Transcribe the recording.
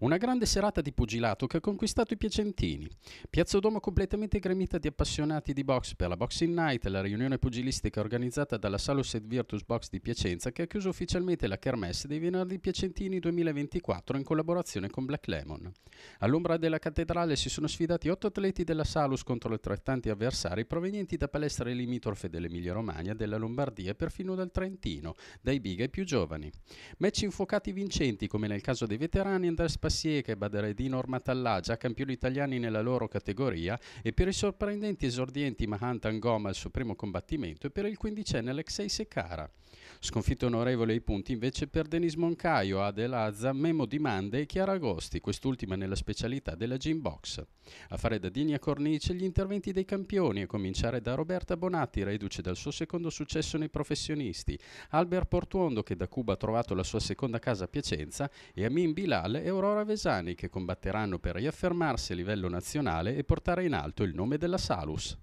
Una grande serata di pugilato che ha conquistato i piacentini. Piazza Domo completamente gremita di appassionati di box per la Boxing Night, la riunione pugilistica organizzata dalla Saluset Virtus Box di Piacenza che ha chiuso ufficialmente la kermesse dei venerdì piacentini 2024 in collaborazione con Black Lemon. All'ombra della cattedrale si sono sfidati otto atleti della Salus contro altrettanti avversari provenienti da palestre limitrofe dell'Emilia Romagna, della Lombardia e perfino dal Trentino, dai big ai più giovani. Match infuocati vincenti come nel caso dei veterani Andrea Pasquini Siega e Badreddin Ormatallà, già campioni italiani nella loro categoria, e per i sorprendenti esordienti Mahant Angoma al suo primo combattimento e per il quindicenne Alexei Sekara. Sconfitto onorevole ai punti invece per Denis Moncaio, Adelazza, Memo Di Mande e Chiara Agosti, quest'ultima nella specialità della gym box. A fare da digna cornice gli interventi dei campioni, a cominciare da Roberta Bonatti, reduce dal suo secondo successo nei professionisti, Albert Portuondo che da Cuba ha trovato la sua seconda casa a Piacenza e Amin Bilal e Aurora Vesani che combatteranno per riaffermarsi a livello nazionale e portare in alto il nome della Salus.